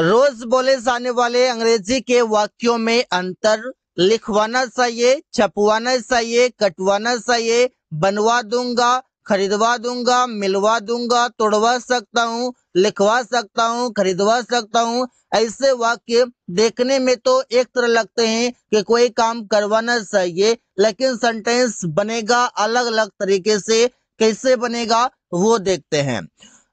रोज बोले जाने वाले अंग्रेजी के वाक्यों में अंतर लिखवाना चाहिए छपवाना चाहिए कटवाना चाहिए बनवा दूंगा खरीदवा दूंगा मिलवा दूंगा तोड़वा सकता हूँ लिखवा सकता हूँ खरीदवा सकता हूँ ऐसे वाक्य देखने में तो एक तरह लगते हैं कि कोई काम करवाना चाहिए लेकिन सेंटेंस बनेगा अलग अलग तरीके से कैसे बनेगा वो देखते हैं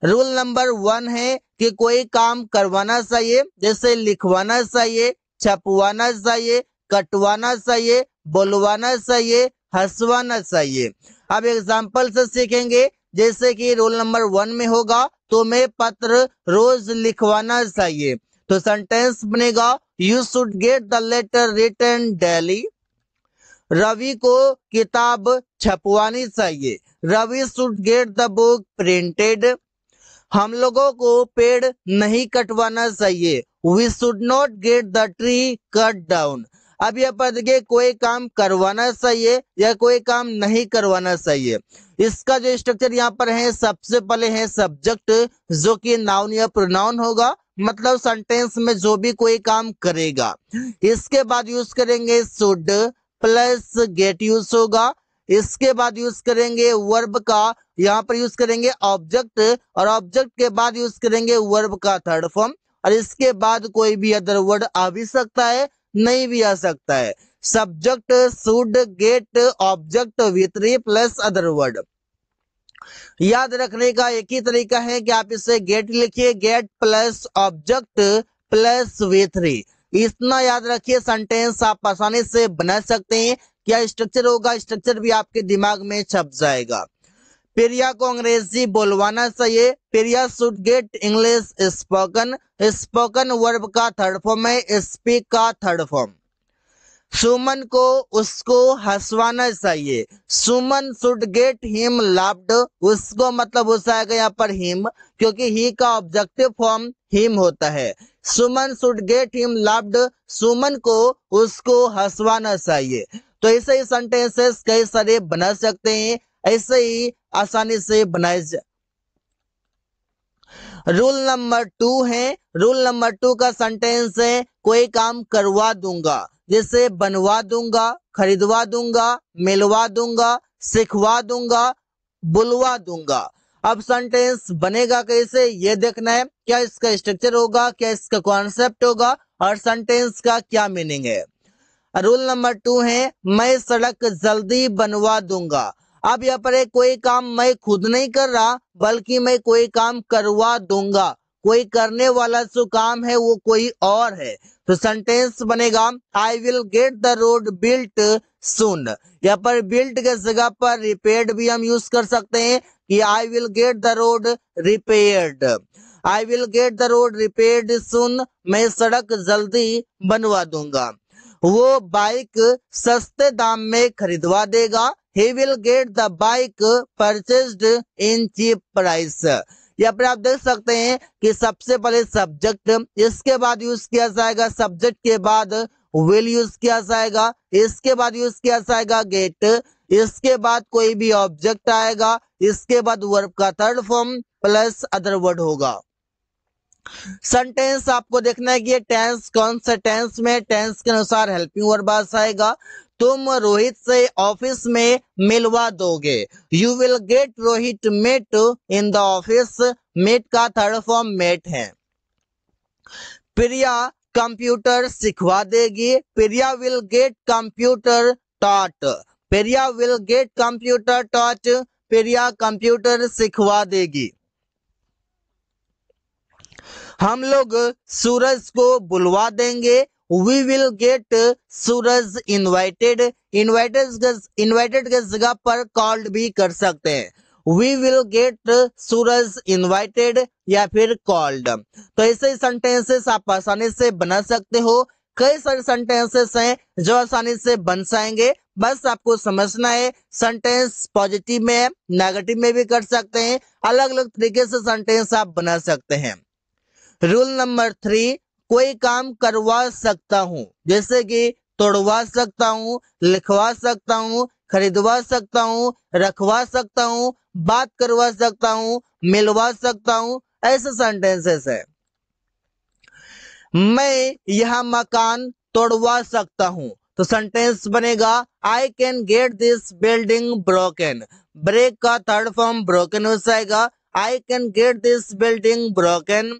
रूल नंबर वन है कि कोई काम करवाना चाहिए जैसे लिखवाना चाहिए छपवाना चाहिए कटवाना चाहिए बोलवाना चाहिए हंसवाना चाहिए अब एग्जाम्पल से सीखेंगे जैसे कि रोल नंबर वन में होगा तुम्हें पत्र रोज लिखवाना चाहिए तो सेंटेंस बनेगा you should get the letter written daily Ravi को किताब छपवानी चाहिए Ravi should get the book printed हम लोगों को पेड़ नहीं कटवाना चाहिए we should not get the tree cut down अब यह पर के कोई काम करवाना चाहिए या कोई काम नहीं करवाना चाहिए इसका जो स्ट्रक्चर यहाँ पर है सबसे पहले है सब्जेक्ट जो कि नाउन या प्रोनाउन होगा मतलब सेंटेंस में जो भी कोई काम करेगा इसके बाद यूज करेंगे शुड प्लस गेट यूज होगा इसके बाद यूज करेंगे वर्ब का यहाँ पर यूज करेंगे ऑब्जेक्ट और ऑब्जेक्ट के बाद यूज करेंगे वर्ब का थर्ड फॉर्म और इसके बाद कोई भी अदर वर्ड आ भी सकता है नहीं भी आ सकता है subject should get object with three plus other word याद रखने का एक ही तरीका है कि आप इसे गेट लिखिए get plus object plus V three इतना याद रखिए सेंटेंस आप आसानी से बना सकते हैं क्या स्ट्रक्चर होगा स्ट्रक्चर भी आपके दिमाग में छप जाएगा पेरिया को अंग्रेजी बोलवाना चाहिए Periya should get English spoken spoken verb का थर्ड फॉर्म है स्पीक का थर्ड फॉर्म सुमन को उसको हंसवाना चाहिए Suman should get him laughed उसको मतलब हो जाएगा यहाँ पर हिम क्योंकि ही का ऑब्जेक्टिव फॉर्म हिम होता है Suman should get him laughed Suman को उसको हंसवाना चाहिए तो ऐसे ही सेंटेंसेस कई सारे बना सकते हैं ऐसे ही आसानी से बनाए जाए रूल नंबर टू है रूल नंबर टू का सेंटेंस है कोई काम करवा दूंगा जैसे बनवा दूंगा खरीदवा दूंगा मिलवा दूंगा सिखवा दूंगा बुलवा दूंगा अब सेंटेंस बनेगा कैसे ये देखना है क्या इसका स्ट्रक्चर होगा क्या इसका कॉन्सेप्ट होगा और सेंटेंस का क्या मीनिंग है रूल नंबर टू है मैं सड़क जल्दी बनवा दूंगा अब यहाँ पर कोई काम मैं खुद नहीं कर रहा बल्कि मैं कोई काम करवा दूंगा कोई करने वाला जो काम है वो कोई और है तो सेंटेंस बनेगा I will get the road built soon यहाँ पर बिल्ट के जगह पर रिपेयर भी हम यूज कर सकते हैं कि I will get the road repaired I will get the road repaired soon मैं सड़क जल्दी बनवा दूंगा वो बाइक सस्ते दाम में खरीदवा देगा he will get the bike purchased in cheap price यहाँ पर आप देख सकते हैं कि सबसे पहले सब्जेक्ट इसके बाद यूज किया जाएगा सब्जेक्ट के बाद विल यूज किया जाएगा इसके बाद यूज किया जाएगा गेट इसके बाद कोई भी ऑब्जेक्ट आएगा इसके बाद वर्ब का third form plus other word होगा सेंटेंस आपको देखना है कि टेंस कौन से टेंस में टेंस के अनुसार हेल्पिंग वर्ब आएगा तुम रोहित से ऑफिस में मिलवा दोगे you will get Rohit met in the office met का थर्ड फॉर्म मेट है प्रिया कंप्यूटर सिखवा देगी Priya will get computer taught Priya will get computer taught Priya computer सिखवा देगी हम लोग सूरज को बुलवा देंगे we will get Suraj invited invited invited के जगह पर कॉल्ड भी कर सकते हैं we will get Suraj invited या फिर कॉल्ड तो ऐसे सेंटेंसेस आप आसानी से बना सकते हो कई सारे सेंटेंसेस हैं जो आसानी से बन जाएंगे बस आपको समझना है सेंटेंस पॉजिटिव में नेगेटिव में भी कर सकते हैं अलग अलग तरीके से सेंटेंस आप बना सकते हैं रूल नंबर थ्री कोई काम करवा सकता हूँ जैसे कि तोड़वा सकता हूँ लिखवा सकता हूँ खरीदवा सकता हूँ रखवा सकता हूँ बात करवा सकता हूँ मिलवा सकता हूँ ऐसे सेंटेंसेस है मैं यह मकान तोड़वा सकता हूँ तो सेंटेंस बनेगा I can get this building broken break का थर्ड फॉर्म ब्रोकन हो जाएगा I can get this building broken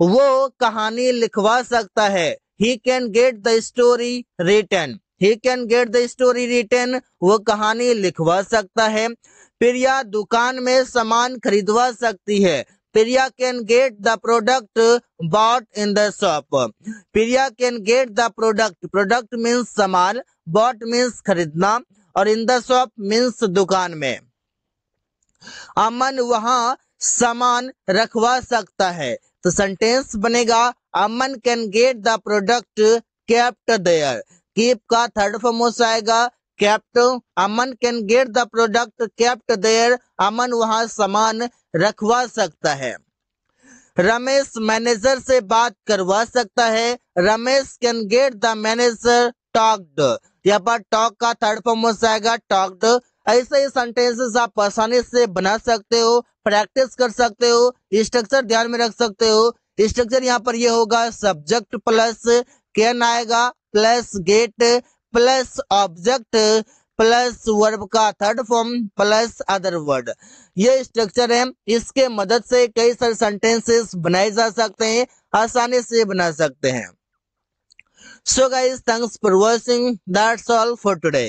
वो कहानी लिखवा सकता है he can get the story written he can get the story written वो कहानी लिखवा सकता है प्रिया दुकान में सामान खरीदवा सकती है Priya can get the product bought in the shop Priya can get the product product means सामान, बॉट मीन्स खरीदना और इन द शॉप मीन्स दुकान में अमन वहाँ सामान रखवा सकता है तो सेंटेंस बनेगा Aman can get the product kept there keep का थर्ड फॉर्म मोस्ट आएगा kept Aman can get the product kept there Aman वहां सामान रखवा सकता है रमेश मैनेजर से बात करवा सकता है Ramesh can get the manager talked यहाँ पर टॉक का थर्ड फॉर्म मोस्ट आएगा टॉक्ड ऐसे ही सेंटेंसेस आप आसानी से बना सकते हो प्रैक्टिस कर सकते हो स्ट्रक्चर ध्यान में रख सकते हो स्ट्रक्चर यहाँ पर ये होगा सब्जेक्ट प्लस कैन आएगा plus get plus object plus verb का third form plus other word ये स्ट्रक्चर है इसके मदद से कई सारे सेंटेंसेस बनाए जा सकते हैं आसानी से बना सकते हैं so guys thanks for watching that's all for today